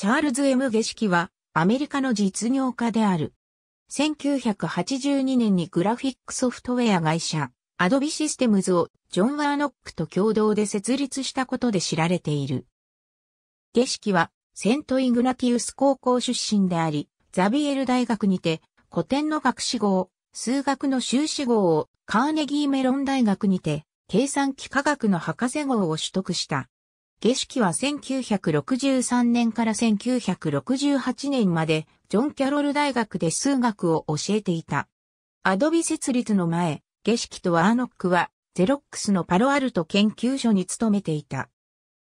チャールズ・エム・ゲシキは、アメリカの実業家である。1982年にグラフィックソフトウェア会社、アドビシステムズをジョン・ワーノックと共同で設立したことで知られている。ゲシキは、セント・イグナティウス高校出身であり、ザビエル大学にて、古典の学士号、数学の修士号をカーネギーメロン大学にて、計算機科学の博士号を取得した。下式は1963年から1968年まで、ジョン・キャロル大学で数学を教えていた。アドビ設立の前、下式とアーノックは、ゼロックスのパロアルト研究所に勤めていた。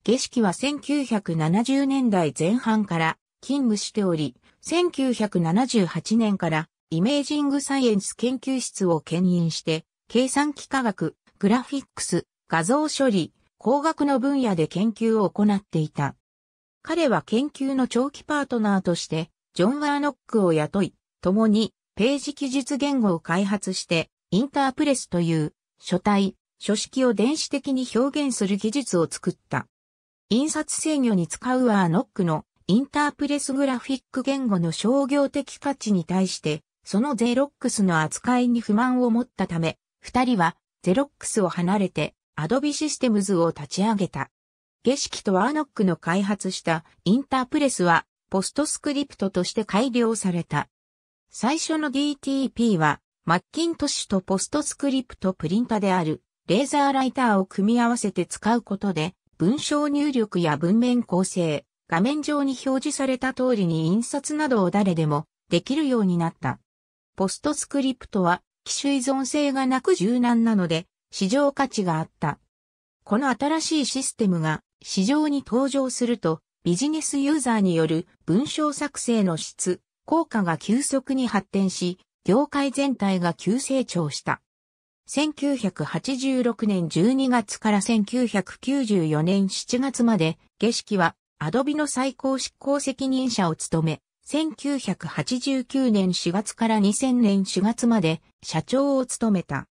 下式は1970年代前半から勤務しており、1978年からイメージングサイエンス研究室を兼任して、計算機科学、グラフィックス、画像処理、工学の分野で研究を行っていた。彼は研究の長期パートナーとして、ジョン・ワーノックを雇い、共にページ記述言語を開発して、インタープレスという書体、書式を電子的に表現する技術を作った。印刷制御に使うワーノックのインタープレスグラフィック言語の商業的価値に対して、そのゼロックスの扱いに不満を持ったため、二人はゼロックスを離れて Adobe テムズを立ち上げた。ゲシキとワーノックの開発したインタープレスはポストスクリプトとして改良された。最初の DTP はマッキントッシュとポストスクリプトプリンタであるレーザーライターを組み合わせて使うことで文章入力や文面構成、画面上に表示された通りに印刷などを誰でもできるようになった。ポストスクリプトは機種依存性がなく柔軟なので市場価値があった。この新しいシステムが市場に登場すると、ビジネスユーザーによる文章作成の質、効果が急速に発展し、業界全体が急成長した。1986年12月から1994年7月まで、下式はアドビの最高執行責任者を務め、1989年4月から2000年4月まで社長を務めた。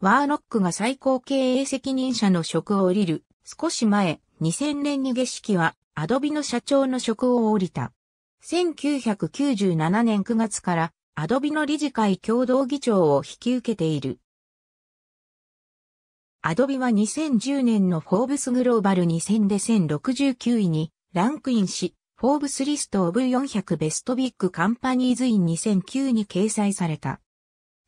ワーノックが最高経営責任者の職を降りる。少し前、2000年に下式は、アドビの社長の職を降りた。1997年9月から、アドビの理事会共同議長を引き受けている。アドビは2010年のフォーブスグローバル2000で1069位にランクインし、フォーブスリストオブ400ベストビッグカンパニーズイン2009に掲載された。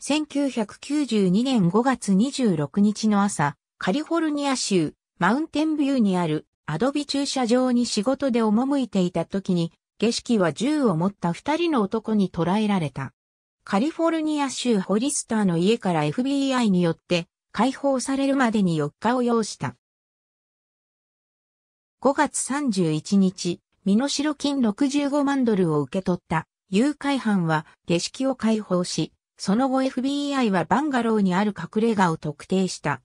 1992年5月26日の朝、カリフォルニア州マウンテンビューにあるアドビ駐車場に仕事で赴いていた時に、下色は銃を持った二人の男に捕らえられた。カリフォルニア州ホリスターの家から FBI によって解放されるまでに4日を要した。5月31日、身代金65万ドルを受け取った誘拐犯は下式を解放し、その後 FBI はバンガローにある隠れ家を特定した。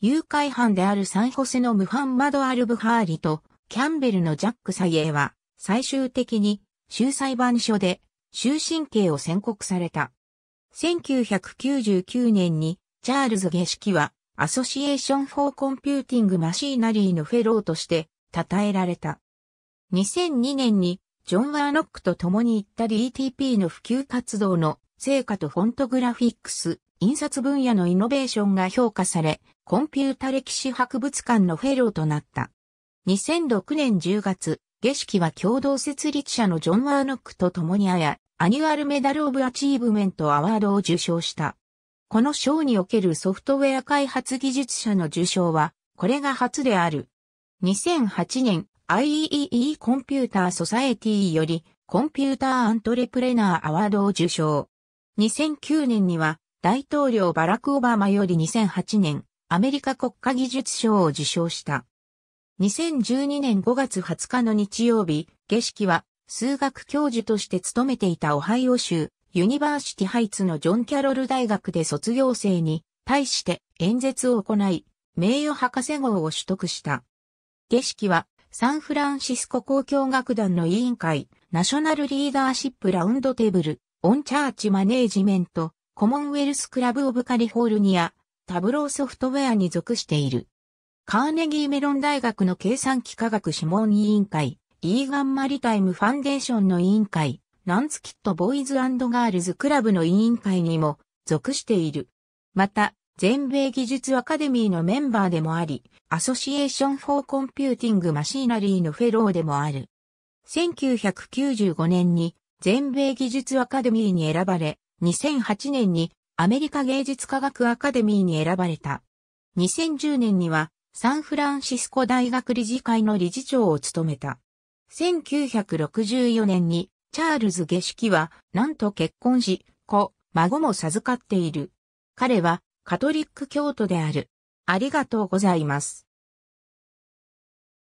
誘拐犯であるサンホセのムハンマド・アルブハーリとキャンベルのジャック・サイエは最終的に州裁判所で終身刑を宣告された。1999年にチャールズ・ゲシキはアソシエーション・フォー・コンピューティング・マシーナリーのフェローとして称えられた。2002年にジョン・ワーノックと共に行った DTP の普及活動の成果とフォントグラフィックス、印刷分野のイノベーションが評価され、コンピュータ歴史博物館のフェローとなった。2006年10月、下式は共同設立者のジョン・ワーノックと共にあや、アニュアルメダル・オブ・アチーブメント・アワードを受賞した。この賞におけるソフトウェア開発技術者の受賞は、これが初である。2008年、IEEE コンピューター・ソサエティより、コンピューター・アントレプレナー・アワードを受賞。2009年には大統領バラク・オバマより2008年アメリカ国家技術賞を受賞した。2012年5月20日の日曜日、下式は数学教授として勤めていたオハイオ州ユニバーシティハイツのジョン・キャロル大学で卒業生に対して演説を行い、名誉博士号を取得した。下式はサンフランシスコ交響楽団の委員会ナショナルリーダーシップラウンドテーブルオンチャーチマネージメント、コモンウェルスクラブオブカリフォルニア、タブローソフトウェアに属している。カーネギーメロン大学の計算機科学諮問委員会、イーガンマリタイムファンデーションの委員会、ナンツキットボーイズガールズクラブの委員会にも属している。また、全米技術アカデミーのメンバーでもあり、アソシエーション・フォー・コンピューティング・マシーナリーのフェローでもある。1995年に全米技術アカデミーに選ばれ、2008年にアメリカ芸術科学アカデミーに選ばれた。2010年にはサンフランシスコ大学理事会の理事長を務めた。1964年にチャールズ下式はなんと結婚し、子、孫も授かっている。彼はカトリック教徒である。ありがとうございます。